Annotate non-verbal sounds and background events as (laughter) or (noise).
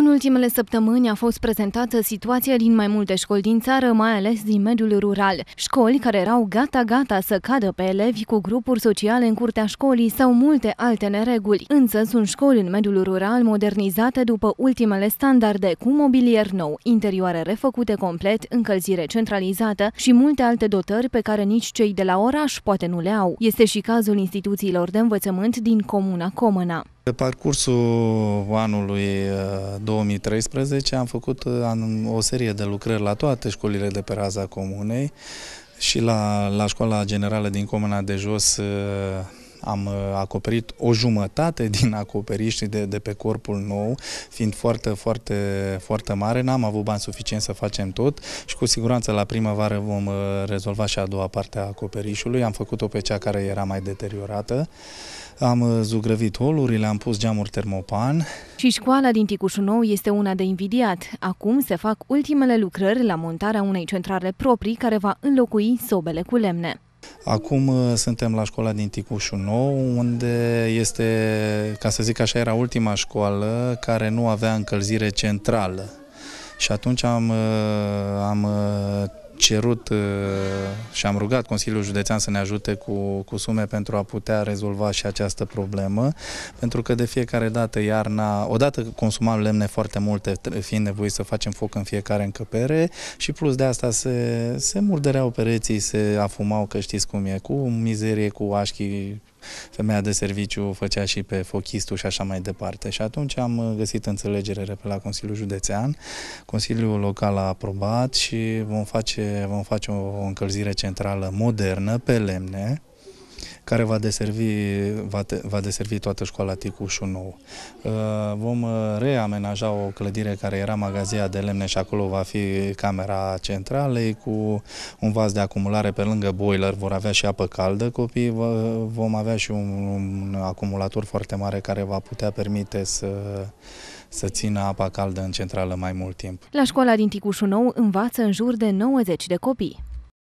În ultimele săptămâni a fost prezentată situația din mai multe școli din țară, mai ales din mediul rural. Școli care erau gata-gata să cadă pe elevi cu grupuri sociale în curtea școlii sau multe alte nereguli. Însă sunt școli în mediul rural modernizate după ultimele standarde, cu mobilier nou, interioare refăcute complet, încălzire centralizată și multe alte dotări pe care nici cei de la oraș poate nu le au. Este și cazul instituțiilor de învățământ din comuna Comăna. Pe parcursul anului 2013 uh, am făcut uh, o serie de lucrări la toate școlile de pe raza comunei și la, la școala generală din Comuna de Jos uh, am uh, acoperit o jumătate (laughs) din acoperiș de, de pe corpul nou, fiind foarte, foarte, foarte mare, n-am avut bani suficient să facem tot și cu siguranță la primăvară vom uh, rezolva și a doua parte a acoperișului. Am făcut-o pe cea care era mai deteriorată. Am uh, zugrăvit holurile, am pus geamuri termopan. Și școala din Ticușul Nou este una de invidiat. Acum se fac ultimele lucrări la montarea unei centrale proprii care va înlocui sobele cu lemne. Acum uh, suntem la școala din Ticușu Nou, unde este, ca să zic așa, era ultima școală care nu avea încălzire centrală. Și atunci am, uh, am uh, cerut uh, și am rugat Consiliul Județean să ne ajute cu, cu sume pentru a putea rezolva și această problemă, pentru că de fiecare dată iarna, odată consumam lemne foarte multe, fiind nevoie să facem foc în fiecare încăpere și plus de asta se, se murdereau pereții, se afumau, că știți cum e, cu mizerie, cu așchii femeia de serviciu făcea și pe fochistul și așa mai departe. Și atunci am uh, găsit înțelegere pe la Consiliul Județean, Consiliul Local a aprobat și vom face, vom face o încălzire centrală modernă pe lemne, care va deservi, va, va deservi toată școala Ticușu nou. Uh, vom uh, reamenaja o clădire care era magazia de lemne și acolo va fi camera centralei cu un vas de acumulare pe lângă boiler, vor avea și apă caldă copii. vom avea și un, un acumulator foarte mare care va putea permite să să țină apa caldă în centrală mai mult timp. La școala din Ticușu Nou învață în jur de 90 de copii.